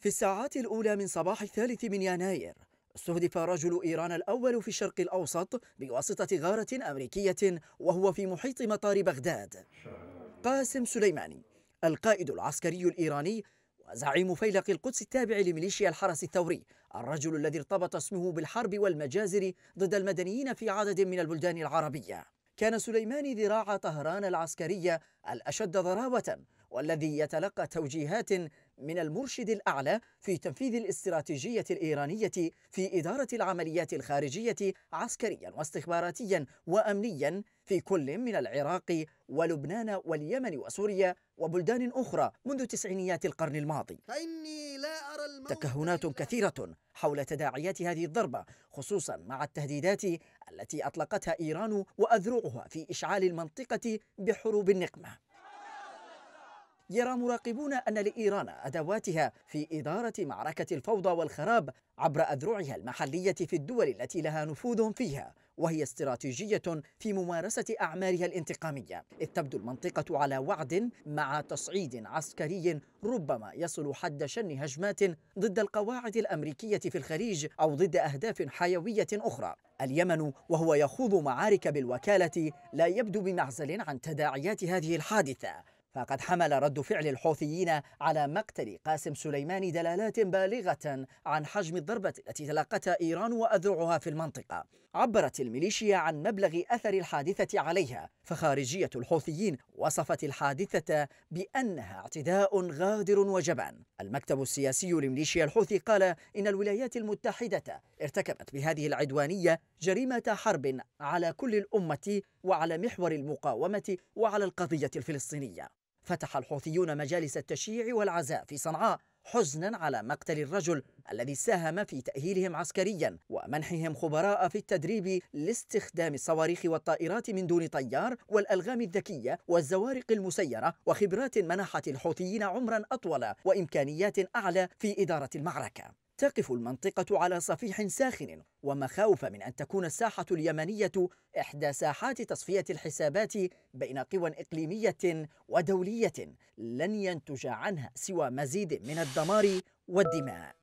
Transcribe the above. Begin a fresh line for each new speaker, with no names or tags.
في الساعات الأولى من صباح الثالث من يناير استهدف رجل إيران الأول في الشرق الأوسط بواسطة غارة أمريكية وهو في محيط مطار بغداد قاسم سليماني القائد العسكري الإيراني وزعيم فيلق القدس التابع لميليشيا الحرس الثوري الرجل الذي ارتبط اسمه بالحرب والمجازر ضد المدنيين في عدد من البلدان العربية كان سليماني ذراع طهران العسكرية الأشد ضراوة والذي يتلقى توجيهات من المرشد الأعلى في تنفيذ الاستراتيجية الإيرانية في إدارة العمليات الخارجية عسكريا واستخباراتيا وأمنيا في كل من العراق ولبنان واليمن وسوريا وبلدان أخرى منذ تسعينيات القرن الماضي فإني لا أرى تكهنات كثيرة حول تداعيات هذه الضربة خصوصا مع التهديدات التي أطلقتها إيران وأذرعها في إشعال المنطقة بحروب النقمة يرى مراقبون أن لإيران أدواتها في إدارة معركة الفوضى والخراب عبر أذرعها المحلية في الدول التي لها نفوذ فيها وهي استراتيجية في ممارسة أعمالها الانتقامية إذ تبدو المنطقة على وعد مع تصعيد عسكري ربما يصل حد شن هجمات ضد القواعد الأمريكية في الخليج أو ضد أهداف حيوية أخرى اليمن وهو يخوض معارك بالوكالة لا يبدو بمعزل عن تداعيات هذه الحادثة فقد حمل رد فعل الحوثيين على مقتل قاسم سليماني دلالات بالغة عن حجم الضربة التي تلقتها إيران وأذرعها في المنطقة عبرت الميليشيا عن مبلغ أثر الحادثة عليها فخارجية الحوثيين وصفت الحادثة بأنها اعتداء غادر وجبان المكتب السياسي لميليشيا الحوثي قال إن الولايات المتحدة ارتكبت بهذه العدوانية جريمة حرب على كل الأمة وعلى محور المقاومة وعلى القضية الفلسطينية فتح الحوثيون مجالس التشييع والعزاء في صنعاء حزنا على مقتل الرجل الذي ساهم في تأهيلهم عسكريا ومنحهم خبراء في التدريب لاستخدام الصواريخ والطائرات من دون طيار والألغام الذكية والزوارق المسيرة وخبرات منحت الحوثيين عمرا أطول وإمكانيات أعلى في إدارة المعركة تقف المنطقة على صفيح ساخن ومخاوف من أن تكون الساحة اليمنية إحدى ساحات تصفية الحسابات بين قوى إقليمية ودولية لن ينتج عنها سوى مزيد من الدمار والدماء